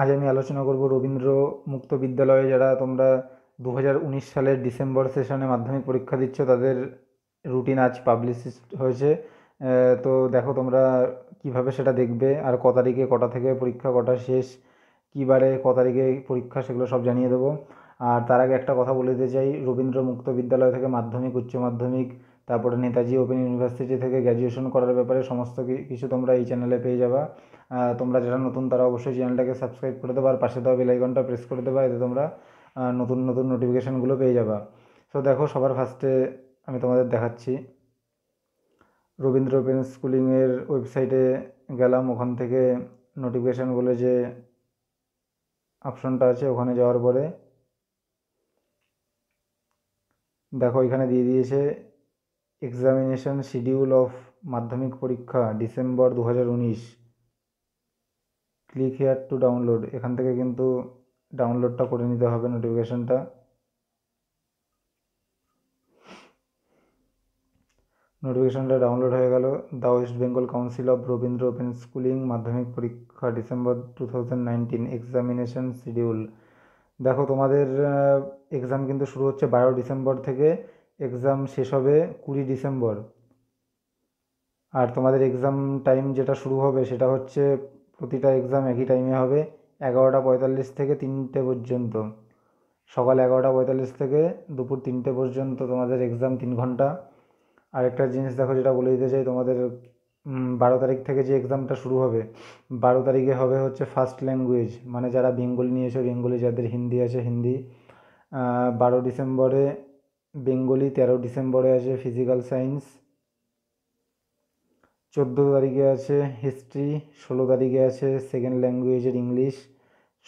আজ আমি আলোচনা করব রবীন্দ্র মুক্ত বিদ্যালয়ে যারা তোমরা দু সালের ডিসেম্বর সেশনে মাধ্যমিক পরীক্ষা দিচ্ছ তাদের রুটিন আজ পাবলিশ হয়েছে তো দেখো তোমরা কিভাবে সেটা দেখবে আর ক তারিখে কটা থেকে পরীক্ষা কটা শেষ কী বারে ক তারিখে পরীক্ষা সেগুলো সব জানিয়ে দেবো আর তার আগে একটা কথা বলে দিতে চাই রবীন্দ্র মুক্ত বিদ্যালয় থেকে মাধ্যমিক উচ্চ মাধ্যমিক তারপরে নেতাজি ওপেন ইউনিভার্সিটি থেকে গ্র্যাজুয়েশন করার ব্যাপারে সমস্ত কিছু তোমরা এই চ্যানেলে পেয়ে যাবা তোমরা যারা নতুন তারা অবশ্যই চ্যানেলটাকে সাবস্ক্রাইব করে দেবো আর পাশে দেওয়া বেলাইকনটা প্রেস করে দেবা এতে তোমরা নতুন নতুন নোটিফিকেশানগুলো পেয়ে যাবা সো দেখো সবার ফার্স্টে আমি তোমাদের দেখাচ্ছি রবীন্দ্র ওপেন স্কুলিংয়ের ওয়েবসাইটে গেলাম ওখান থেকে নোটিফিকেশানগুলো যে অপশনটা আছে ওখানে যাওয়ার পরে দেখো এখানে দিয়ে দিয়েছে এক্সামিনেশন শিডিউল অফ মাধ্যমিক পরীক্ষা ডিসেম্বর দু ক্লিক হেয়ার টু ডাউনলোড এখান থেকে কিন্তু ডাউনলোডটা করে নিতে হবে নোটিফিকেশানটা নোটিফিকেশানটা ডাউনলোড হয়ে গেল the West Bengal council of Rabindra open schooling মাধ্যমিক পরীক্ষা December two thousand nineteen examination schedule দেখো তোমাদের এক্সাম কিন্তু শুরু হচ্ছে বারো ডিসেম্বর থেকে এক্সাম শেষ হবে কুড়ি ডিসেম্বর আর তোমাদের এক্সাম টাইম যেটা শুরু হবে সেটা হচ্ছে প্রতিটা এক্সাম একই টাইমে হবে এগারোটা পঁয়তাল্লিশ থেকে তিনটে পর্যন্ত সকাল এগারোটা পঁয়তাল্লিশ থেকে দুপুর তিনটে পর্যন্ত তোমাদের এক্সাম তিন ঘন্টা আরেকটা জিনিস দেখো যেটা বলে দিতে চাই তোমাদের বারো তারিখ থেকে যে এক্সামটা শুরু হবে বারো তারিখে হবে হচ্ছে ফার্স্ট ল্যাঙ্গুয়েজ মানে যারা বেঙ্গলি নিয়েছে বেঙ্গলি যাদের হিন্দি আছে হিন্দি বারো ডিসেম্বরে বেঙ্গলি তেরো ডিসেম্বরে আছে ফিজিক্যাল সায়েন্স চোদ্দো তারিখে আছে হিস্ট্রি ষোলো তারিখে আছে সেকেন্ড ল্যাঙ্গুয়েজের ইংলিশ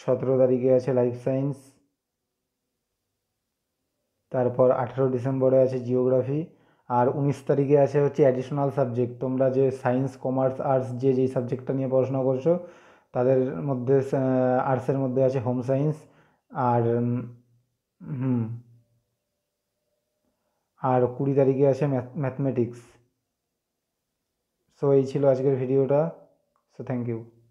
সতেরো তারিখে আছে লাইফ সায়েন্স তারপর আঠেরো ডিসেম্বরে আছে জিওগ্রাফি আর উনিশ তারিখে আছে হচ্ছে অ্যাডিশনাল সাবজেক্ট তোমরা যে সায়েন্স কমার্স আর্টস যে যেই সাবজেক্টটা নিয়ে পড়াশোনা করছো তাদের মধ্যে আর্টসের মধ্যে আছে হোম সায়েন্স আর হুম আর কুড়ি তারিখে আছে ম্যাথমেটিক্স সো এই ছিল আজকের ভিডিওটা সো থ্যাংক ইউ